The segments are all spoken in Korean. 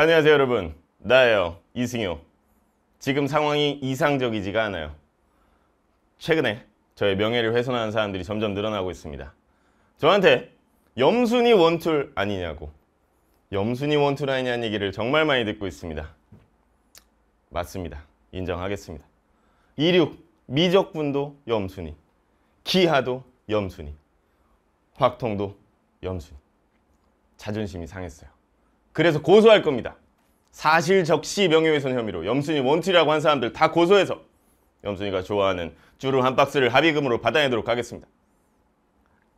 안녕하세요 여러분 나예요 이승효 지금 상황이 이상적이지가 않아요 최근에 저의 명예를 훼손하는 사람들이 점점 늘어나고 있습니다 저한테 염순이 원툴 아니냐고 염순이 원툴 아니냐는 얘기를 정말 많이 듣고 있습니다 맞습니다 인정하겠습니다 이륙 미적분도 염순이 기하도 염순이 확통도 염순이 자존심이 상했어요 그래서 고소할 겁니다. 사실 적시 명예훼손 혐의로 염순이 원툴이라고 한 사람들 다 고소해서 염순이가 좋아하는 주름 한 박스를 합의금으로 받아내도록 하겠습니다.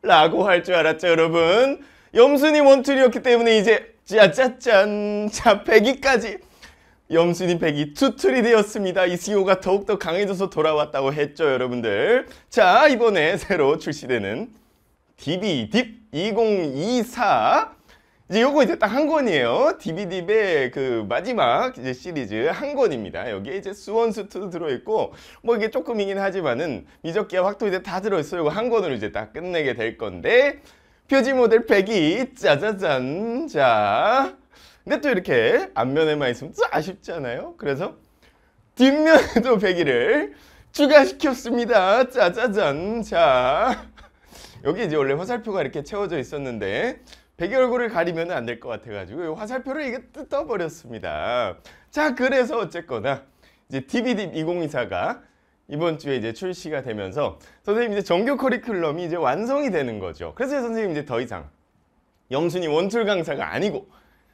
라고 할 줄 알았죠 여러분? 염순이 원툴이었기 때문에 이제 짜짜짠 자 배기까지 염순이 백이 투툴이 되었습니다. 이 c e o 가 더욱더 강해져서 돌아왔다고 했죠, 여러분들. 자, 이번에 새로 출시되는 DB 딥2024 이제 요거 이제 딱 한 권이에요. d v d 의그 마지막 이제 시리즈 한 권입니다. 여기에 이제 수원수트도 들어있고 뭐 이게 조금이긴 하지만은 미적기와 확도 이제 다 들어있어요. 요거 한 권으로 이제 딱 끝내게 될 건데 표지 모델 100이 짜자잔 자 근데 또 이렇게 앞면에만 있으면 또 아쉽잖아요. 그래서 뒷면에도 1 0 0를 추가시켰습니다. 짜자잔 자 여기 이제 원래 화살표가 이렇게 채워져 있었는데 백개 얼굴을 가리면 안 될 것 같아가지고 화살표를 이게 뜯어버렸습니다. 자 그래서 어쨌거나 이제 DVD 2024가 이번 주에 이제 출시가 되면서 선생님 이제 정규 커리큘럼이 이제 완성이 되는 거죠. 그래서 선생님 이제 더 이상 영순이 원툴 강사가 아니고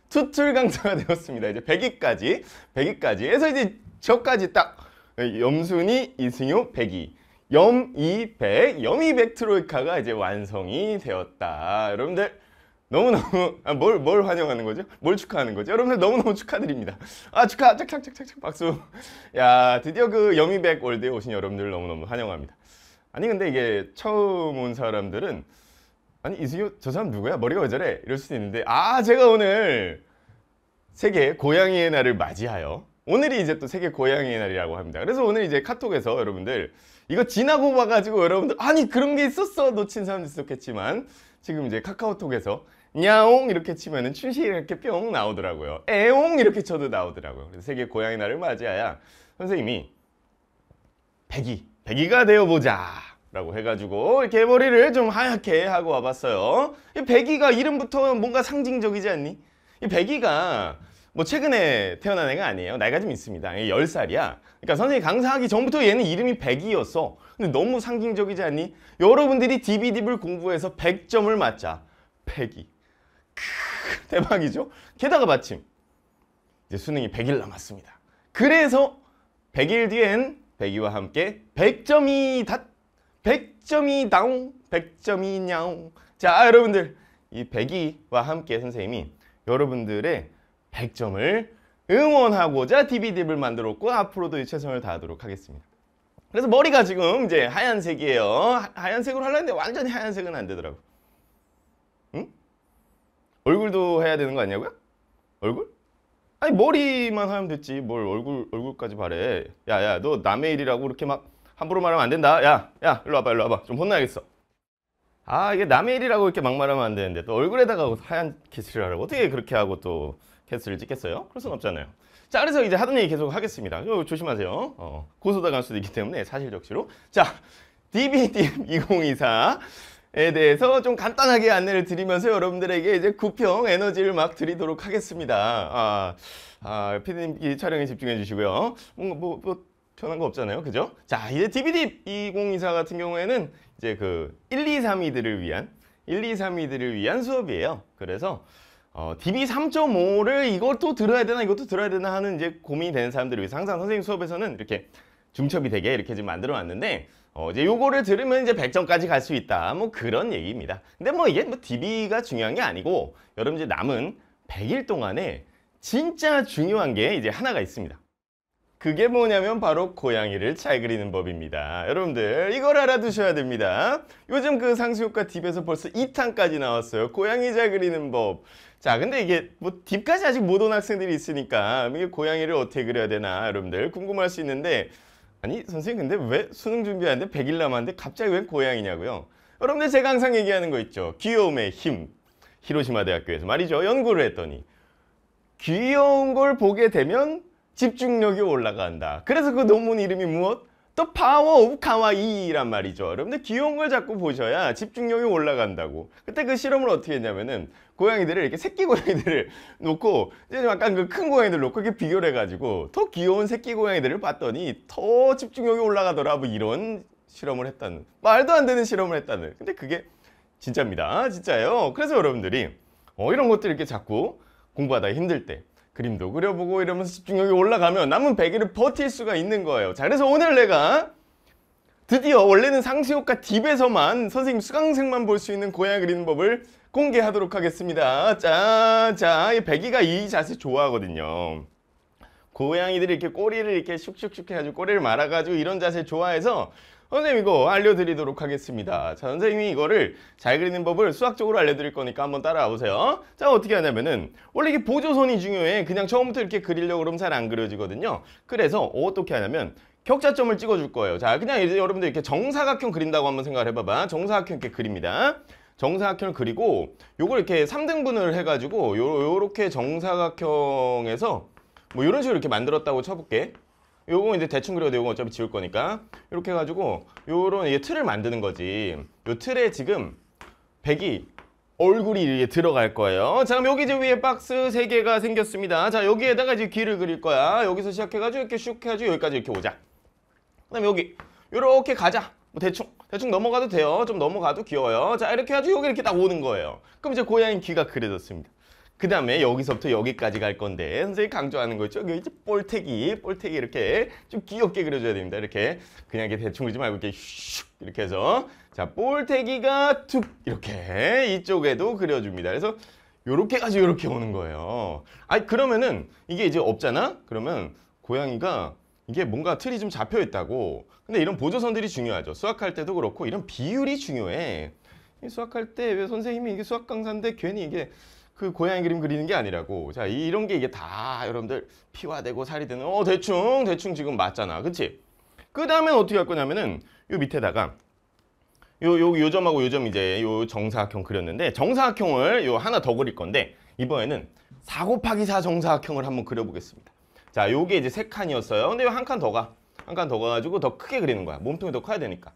투툴 강사가 되었습니다. 이제 100위까지 100위까지 해서 이제 저까지 딱 염순이 이승효 100위 염200 염200 트로이카가 이제 완성이 되었다. 여러분들 너무너무 아, 뭘, 뭘 환영하는 거죠? 뭘 축하하는 거죠? 여러분들 너무너무 축하드립니다. 아 축하 착착착착 짝 박수. 야 드디어 그영희백 월드에 오신 여러분들 너무너무 환영합니다. 아니 근데 이게 처음 온 사람들은 아니 이승효 저 사람 누구야? 머리가 왜 저래? 이럴 수도 있는데 아 제가 오늘 세계 고양이의 날을 맞이하여 오늘이 이제 또 세계 고양이의 날이라고 합니다. 그래서 오늘 이제 카톡에서 여러분들 이거 지나고 봐가지고 여러분들 아니 그런 게 있었어 놓친 사람도 있었겠지만 지금 이제 카카오톡에서 냐옹 이렇게 치면은 춘식 이렇게 뿅 나오더라고요. 애옹 이렇게 쳐도 나오더라고요. 그래서 세계 고양이 날을 맞이하여 선생님이 백이 백이가 되어보자 라고 해가지고 이렇게 머리를좀 하얗게 하고 와봤어요. 이 백이가 이름부터 뭔가 상징적이지 않니? 이 백이가 뭐 최근에 태어난 애가 아니에요. 나이가 좀 있습니다. 10살이야. 그러니까 선생님 강사하기 전부터 얘는 이름이 백이었어 근데 너무 상징적이지 않니? 여러분들이 디비디를 공부해서 1 0 0점을 맞자. 백이 대박이죠? 게다가 마침 이제 수능이 1 0 0일 남았습니다. 그래서 1 0 0일 뒤엔 백이와 함께 1 0 0점이 닷! 0점이 다옹! 0점이 냐옹! 자 여러분들 이 백이와 함께 선생님이 여러분들의 100점을 응원하고자 d v d 를 만들었고 앞으로도 최선을 다하도록 하겠습니다. 그래서 머리가 지금 이제 하얀색이에요. 하, 얀색으로 하려 는데 완전히 하얀색은 안 되더라고. 응? 얼굴도 해야 되는 거 아니냐고요? 얼굴? 아니 머리만 하면 됐지 뭘 얼굴 얼굴까지 바래. 야야 너 남의 일이라고 그렇게 막 함부로 말하면 안 된다. 야야 야, 일로 와봐 일로 와봐 좀 혼나야겠어. 아 이게 남의 일이라고 이렇게 막 말하면 안 되는데 또 얼굴에다가 하얀 기술을 하라고 어떻게 그렇게 하고 또 개수를 찍겠어요? 그럴 순 없잖아요. 자, 그래서 이제 하던 얘기 계속 하겠습니다. 조심하세요. 어, 고소당할 수도 있기 때문에 사실적시로. 자, DBDM 2024. 에 대해서 좀 간단하게 안내를 드리면서 여러분들에게 이제 구평 에너지를 막 드리도록 하겠습니다. 아, 아 피디님 촬영에 집중해 주시고요. 뭔가 뭐, 뭐 변한 거 없잖아요. 그죠? 자, 이제 DVD 2024 같은 경우에는 이제 그 1, 2, 3이들을 위한 1, 2, 3이들을 위한 수업이에요. 그래서 어, DB 3.5를 이것도 들어야 되나 이것도 들어야 되나 하는 이제 고민이 되는 사람들을 위해서 항상 선생님 수업에서는 이렇게 중첩이 되게 이렇게 지금 만들어 놨는데 어, 이제 요거를 들으면 이제 100점까지 갈 수 있다 뭐 그런 얘기입니다 근데 뭐 이게 뭐 DB가 중요한 게 아니고 여러분 이제 남은 100일 동안에 진짜 중요한 게 이제 하나가 있습니다 그게 뭐냐면 바로 고양이를 잘 그리는 법입니다 여러분들 이걸 알아두셔야 됩니다 요즘 그 상수효과 딥에서 벌써 2탄까지 나왔어요 고양이 잘 그리는 법자 근데 이게 뭐 딥까지 아직 못 온 학생들이 있으니까 이게 고양이를 어떻게 그려야 되나 여러분들 궁금할 수 있는데 아니 선생님 근데 왜 수능 준비하는데 100일 남았는데 갑자기 왜 고양이냐고요 여러분들 제가 항상 얘기하는 거 있죠 귀여움의 힘 히로시마 대학교에서 말이죠 연구를 했더니 귀여운 걸 보게 되면 집중력이 올라간다 그래서 그 논문 이름이 무엇? 또 파워 오브 카와이란 말이죠 여러분들 귀여운 걸 자꾸 보셔야 집중력이 올라간다고 그때 그 실험을 어떻게 했냐면은 고양이들을 이렇게 새끼 고양이들을 놓고 이제 약간 그 큰 고양이들 놓고 이렇게 비교를 해가지고 더 귀여운 새끼 고양이들을 봤더니 더 집중력이 올라가더라 뭐 이런 실험을 했다는 말도 안 되는 실험을 했다는 근데 그게 진짜입니다 진짜예요 그래서 여러분들이 어, 이런 것들 이렇게 자꾸 공부하다 힘들 때 그림도 그려보고 이러면서 집중력이 올라가면 남은 100일을 버틸 수가 있는 거예요. 자, 그래서 오늘 내가 드디어 원래는 상시효과 딥에서만 선생님 수강생만 볼 수 있는 고양이 그리는 법을 공개하도록 하겠습니다. 자, 자, 이 백이가 이 자세 좋아하거든요. 고양이들이 이렇게 꼬리를 이렇게 슉슉슉 해가지고 꼬리를 말아가지고 이런 자세 좋아해서 선생님 이거 알려드리도록 하겠습니다 자 선생님이 이거를 잘 그리는 법을 수학적으로 알려드릴 거니까 한번 따라와 보세요 자 어떻게 하냐면은 원래 이게 보조선이 중요해 그냥 처음부터 이렇게 그리려고 그러면 잘 안 그려지거든요 그래서 어떻게 하냐면 격자점을 찍어줄 거예요 자 그냥 이제 여러분들 이렇게 정사각형 그린다고 한번 생각을 해봐봐 정사각형 이렇게 그립니다 정사각형 그리고 요걸 이렇게 3등분을 해가지고 요, 요렇게 정사각형에서 뭐 이런 식으로 이렇게 만들었다고 쳐볼게 요거 이제 대충 그려도 요거 어차피 지울 거니까 이렇게 해가지고 요런 이게 틀을 만드는 거지 요 틀에 지금 백이 얼굴이 이렇게 들어갈 거예요 자 그럼 여기 이제 위에 박스 세개가 생겼습니다 자 여기에다가 이제 귀를 그릴 거야 여기서 시작해가지고 이렇게 슉 해가지고 여기까지 이렇게 오자 그 다음에 여기 요렇게 가자 뭐 대충 대충 넘어가도 돼요 좀 넘어가도 귀여워요 자 이렇게 해가지고 여기 이렇게 딱 오는 거예요 그럼 이제 고양이 귀가 그려졌습니다 그 다음에 여기서부터 여기까지 갈 건데 선생님이 강조하는 거 있죠? 여기 그 이제 볼태기, 볼태기 이렇게 좀 귀엽게 그려줘야 됩니다. 이렇게 그냥 이렇게 대충 그리지 말고 이렇게 슉 이렇게 해서 자 볼태기가 툭 이렇게 이쪽에도 그려줍니다. 그래서 요렇게가지고 요렇게 오는 거예요. 아니 그러면은 이게 이제 없잖아? 그러면 고양이가 이게 뭔가 틀이 좀 잡혀 있다고 근데 이런 보조선들이 중요하죠. 수학할 때도 그렇고 이런 비율이 중요해. 수학할 때 왜 선생님이 이게 수학 강사인데 괜히 이게 그 고양이 그림 그리는 게 아니라고 자 이런 게 이게 다 여러분들 피와 되고 살이 되는 어 대충 대충 지금 맞잖아 그치 그다음에 어떻게 할 거냐면은 요 밑에다가 요, 요, 요점하고 요점 이제 요 정사각형 그렸는데 정사각형을 요 하나 더 그릴 건데 이번에는 4 곱하기 4 정사각형을 한번 그려보겠습니다 자 요게 이제 세 칸이었어요 근데 요 한 칸 더 가 한 칸 더 가가지고 더 크게 그리는 거야 몸통이 더 커야 되니까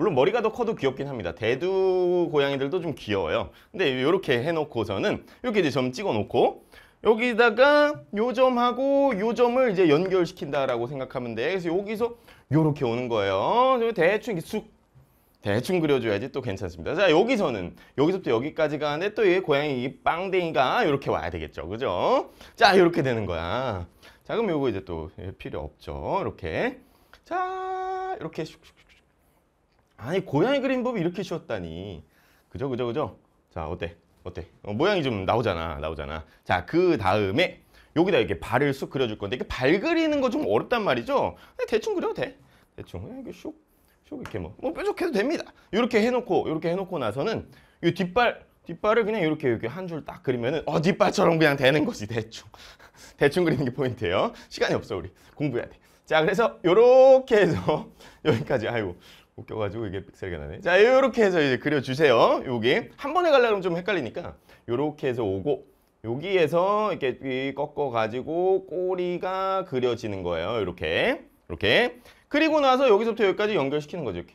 물론 머리가 더 커도 귀엽긴 합니다. 대두 고양이들도 좀 귀여워요. 근데 이렇게 해놓고서는 이렇게 이제 점 찍어놓고 여기다가 요점하고 요점을 이제 연결시킨다라고 생각하면 돼. 그래서 여기서 요렇게 오는 거예요. 대충 이렇게 쑥 대충 그려줘야지 또 괜찮습니다. 자 여기서는 여기서부터 여기까지가 는데또 이 고양이 이 빵댕이가 이렇게 와야 되겠죠. 그죠? 자 이렇게 되는 거야. 자 그럼 요거 이제 또 필요 없죠. 이렇게 자 이렇게 슉슉 아니 고양이 그린 법이 이렇게 쉬웠다니 그죠 그죠 그죠 자 어때 어때 어, 모양이 좀 나오잖아 나오잖아 자그 다음에 여기다 이렇게 발을 쑥 그려줄 건데 이게 발 그리는 거 좀 어렵단 말이죠 네, 대충 그려도 돼 대충 네, 이렇게 쑥 이렇게 뭐, 뭐 뾰족해도 됩니다 이렇게 해놓고 이렇게 해놓고 나서는 이 뒷발 뒷발을 그냥 이렇게 이렇게 한 줄 딱 그리면은 어 뒷발처럼 그냥 되는 것이 대충 대충 그리는 게 포인트예요 시간이 없어 우리 공부해야 돼자 그래서 이렇게 해서 여기까지 아이고 웃겨가지고 이게 픽셀이 나네. 자, 이렇게 해서 이제 그려주세요. 여기 한 번에 갈라면좀 헷갈리니까 이렇게 해서 오고 여기에서 이렇게 꺾어가지고 꼬리가 그려지는 거예요. 이렇게 이렇게 그리고 나서 여기서부터 여기까지 연결시키는 거죠. 이렇게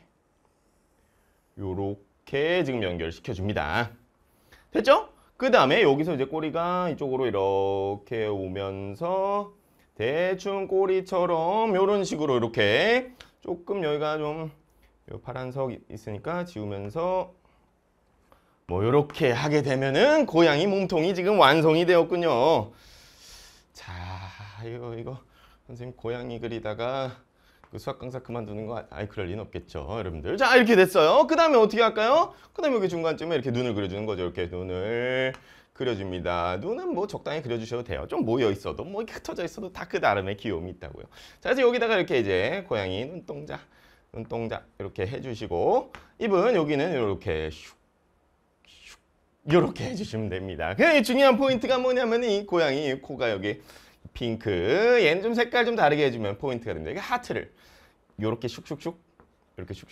요렇게 지금 연결시켜 줍니다. 됐죠? 그 다음에 여기서 이제 꼬리가 이쪽으로 이렇게 오면서 대충 꼬리처럼 요런 식으로 이렇게 조금 여기가 좀요 파란석 있으니까 지우면서 뭐요렇게 하게 되면은 고양이 몸통이 지금 완성이 되었군요. 자, 이거 이거 선생님 고양이 그리다가 그 수학 강사 그만두는 거 아, 아이 그럴 리는 없겠죠, 여러분들. 자, 이렇게 됐어요. 그 다음에 어떻게 할까요? 그 다음에 여기 중간쯤에 이렇게 눈을 그려주는 거죠. 이렇게 눈을 그려줍니다. 눈은 뭐 적당히 그려주셔도 돼요. 좀 모여 있어도 뭐 흩어져 있어도 다 그 나름의 귀여움이 있다고요. 자, 이제 여기다가 이렇게 이제 고양이 눈동자 눈동자 이렇게 해주시고 입은 여기는 이렇게 슉, 슉 이렇게 해주시면 됩니다. 그 중요한 포인트가 뭐냐면 이 고양이 코가 여기 핑크 얘는 좀 색깔 좀 다르게 해주면 포인트가 됩니다. 이게 하트를 이렇게 슉슉슉 이렇게 슉슉슉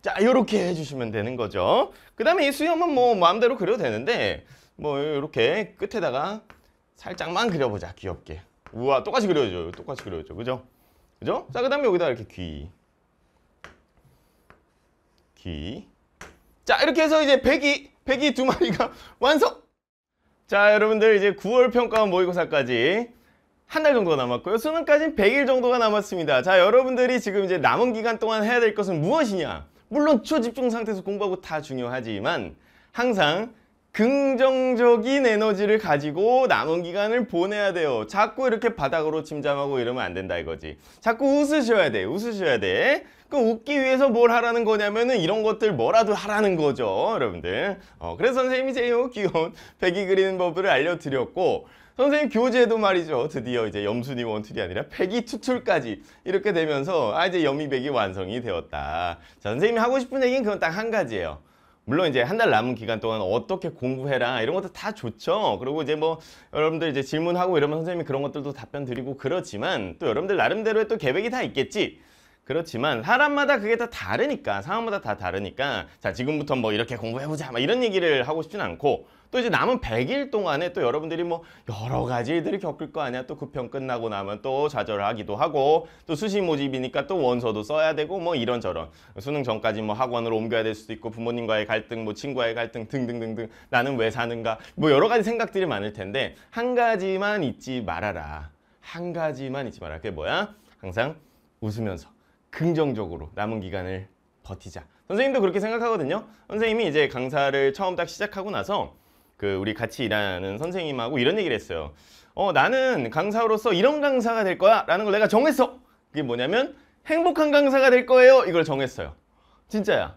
자 이렇게 해주시면 되는 거죠. 그 다음에 이 수염은 뭐 마음대로 그려도 되는데 뭐 이렇게 끝에다가 살짝만 그려보자 귀엽게 우와 똑같이 그려줘 똑같이 그려줘 그죠? 그죠? 자, 그 다음에 여기다 이렇게 귀. 기. 자, 이렇게 해서 이제 배기, 배기 두 마리가 완성! 자, 여러분들 이제 9월 평가원 모의고사까지 한 달 정도가 남았고요. 수능까지는 100일 정도가 남았습니다. 자, 여러분들이 지금 이제 남은 기간 동안 해야 될 것은 무엇이냐? 물론 초집중 상태에서 공부하고 다 중요하지만 항상 긍정적인 에너지를 가지고 남은 기간을 보내야 돼요 자꾸 이렇게 바닥으로 침잠하고 이러면 안 된다 이거지 자꾸 웃으셔야 돼 웃으셔야 돼 그럼 웃기 위해서 뭘 하라는 거냐면은 이런 것들 뭐라도 하라는 거죠 여러분들 어, 그래서 선생님이 제일 귀여운 배기 그리는 법을 알려드렸고 선생님 교재도 말이죠 드디어 이제 염순이 원툴이 아니라 백이 투툴까지 이렇게 되면서 아 이제 염이백이 완성이 되었다 자, 선생님이 하고 싶은 얘기는 그건 딱 한 가지예요 물론 이제 한 달 남은 기간 동안 어떻게 공부해라 이런 것도 다 좋죠. 그리고 이제 뭐 여러분들 이제 질문하고 이러면 선생님이 그런 것들도 답변 드리고 그렇지만 또 여러분들 나름대로의 또 계획이 다 있겠지. 그렇지만 사람마다 그게 다 다르니까 상황마다 다 다르니까 자 지금부터 뭐 이렇게 공부해보자 막 이런 얘기를 하고 싶진 않고 또 이제 남은 100일 동안에 또 여러분들이 뭐 여러 가지 일들을 겪을 거 아니야 또 급평 끝나고 나면 또 좌절하기도 하고 또 수시 모집이니까 또 원서도 써야 되고 뭐 이런저런 수능 전까지 뭐 학원으로 옮겨야 될 수도 있고 부모님과의 갈등 뭐 친구와의 갈등 등등등등 나는 왜 사는가 뭐 여러 가지 생각들이 많을 텐데 한 가지만 잊지 말아라 한 가지만 잊지 말아라 그게 뭐야? 항상 웃으면서 긍정적으로 남은 기간을 버티자 선생님도 그렇게 생각하거든요 선생님이 이제 강사를 처음 딱 시작하고 나서 그 우리 같이 일하는 선생님하고 이런 얘기를 했어요 어 나는 강사로서 이런 강사가 될 거야 라는 걸 내가 정했어 그게 뭐냐면 행복한 강사가 될 거예요 이걸 정했어요 진짜야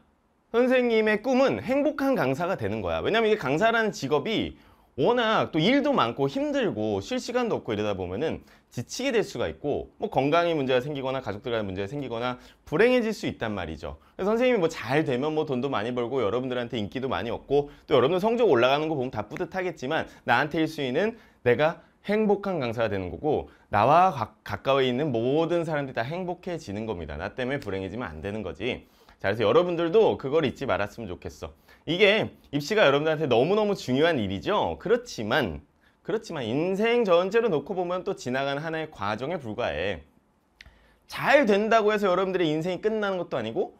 선생님의 꿈은 행복한 강사가 되는 거야 왜냐면 이게 강사라는 직업이 워낙 또 일도 많고 힘들고 쉴 시간도 없고 이러다 보면은 지치게 될 수가 있고 뭐 건강에 문제가 생기거나 가족들 간에 문제가 생기거나 불행해질 수 있단 말이죠. 선생님이 뭐 잘 되면 뭐 돈도 많이 벌고 여러분들한테 인기도 많이 얻고 또 여러분들 성적 올라가는 거 보면 다 뿌듯하겠지만 나한테 일 수있는 내가 행복한 강사가 되는 거고 나와 가, 가까이 있는 모든 사람들이 다 행복해지는 겁니다. 나 때문에 불행해지면 안 되는 거지. 자 그래서 여러분들도 그걸 잊지 말았으면 좋겠어. 이게 입시가 여러분들한테 너무너무 중요한 일이죠. 그렇지만 그렇지만 인생 전체로 놓고 보면 또 지나간 하나의 과정에 불과해. 잘 된다고 해서 여러분들의 인생이 끝나는 것도 아니고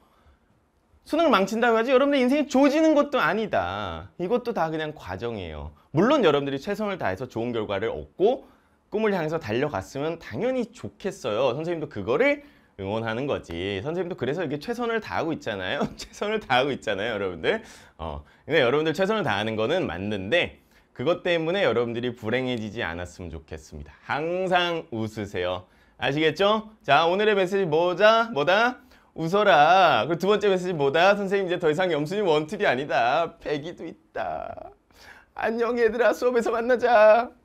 수능을 망친다고 하지 여러분들의 인생이 조지는 것도 아니다. 이것도 다 그냥 과정이에요. 물론 여러분들이 최선을 다해서 좋은 결과를 얻고 꿈을 향해서 달려갔으면 당연히 좋겠어요. 선생님도 그거를 응원하는 거지. 선생님도 그래서 이게 최선을 다하고 있잖아요. 최선을 다하고 있잖아요, 여러분들. 어, 근데 여러분들 최선을 다하는 거는 맞는데 그것 때문에 여러분들이 불행해지지 않았으면 좋겠습니다. 항상 웃으세요. 아시겠죠? 자, 오늘의 메시지 뭐자? 뭐다? 웃어라. 그리고 두 번째 메시지 뭐다? 선생님 이제 더 이상 염순이 원팁이 아니다. 백이도 있다. 안녕 얘들아 수업에서 만나자.